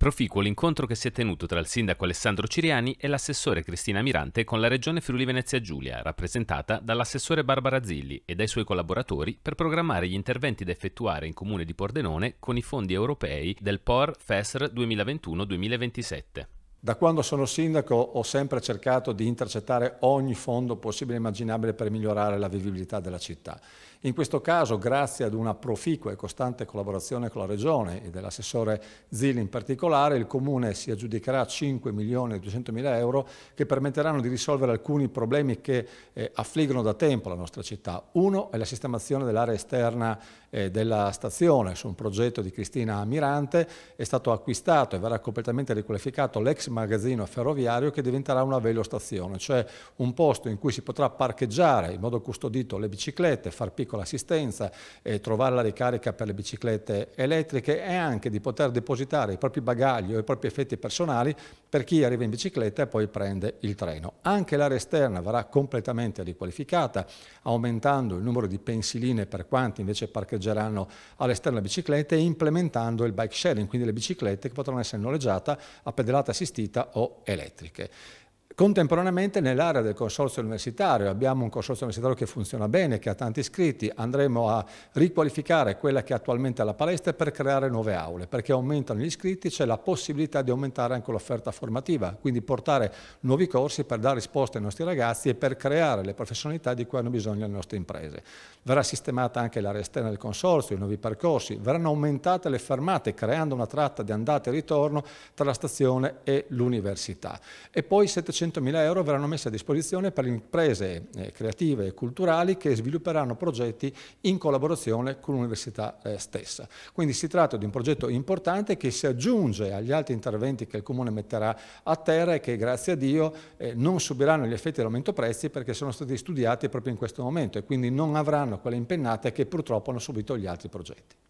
Proficuo l'incontro che si è tenuto tra il sindaco Alessandro Ciriani e l'assessore Cristina Mirante con la regione Friuli Venezia Giulia, rappresentata dall'assessore Barbara Zilli e dai suoi collaboratori per programmare gli interventi da effettuare in comune di Pordenone con i fondi europei del POR FESR 2021-2027. Da quando sono sindaco ho sempre cercato di intercettare ogni fondo possibile e immaginabile per migliorare la vivibilità della città. In questo caso, grazie ad una proficua e costante collaborazione con la Regione e dell'assessore Zilli in particolare, il Comune si aggiudicherà 5 milioni e 200 mila euro che permetteranno di risolvere alcuni problemi che eh, affliggono da tempo la nostra città. Uno è la sistemazione dell'area esterna eh, della stazione su un progetto di Cristina Mirante. È stato acquistato e verrà completamente riqualificato l'ex magazzino ferroviario che diventerà una velostazione, cioè un posto in cui si potrà parcheggiare in modo custodito le biciclette, far piccola assistenza, eh, trovare la ricarica per le biciclette elettriche e anche di poter depositare i propri bagagli o i propri effetti personali per chi arriva in bicicletta e poi prende il treno. Anche l'area esterna verrà completamente riqualificata, aumentando il numero di pensiline per quanti invece parcheggeranno all'esterno delle biciclette e implementando il bike sharing, quindi le biciclette che potranno essere noleggiate a pedalata assistita imbottita o elettriche. Contemporaneamente nell'area del consorzio universitario, abbiamo un consorzio universitario che funziona bene, che ha tanti iscritti, andremo a riqualificare quella che è attualmente è la palestra per creare nuove aule, perché aumentano gli iscritti, c'è la possibilità di aumentare anche l'offerta formativa, quindi portare nuovi corsi per dare risposte ai nostri ragazzi e per creare le professionalità di cui hanno bisogno le nostre imprese. Verrà sistemata anche l'area esterna del consorzio, i nuovi percorsi, verranno aumentate le fermate creando una tratta di andata e ritorno tra la stazione e l'università. E poi 700 100.000 euro verranno messi a disposizione per imprese eh, creative e culturali che svilupperanno progetti in collaborazione con l'università eh, stessa. Quindi si tratta di un progetto importante che si aggiunge agli altri interventi che il Comune metterà a terra e che grazie a Dio eh, non subiranno gli effetti dell'aumento prezzi perché sono stati studiati proprio in questo momento e quindi non avranno quelle impennate che purtroppo hanno subito gli altri progetti.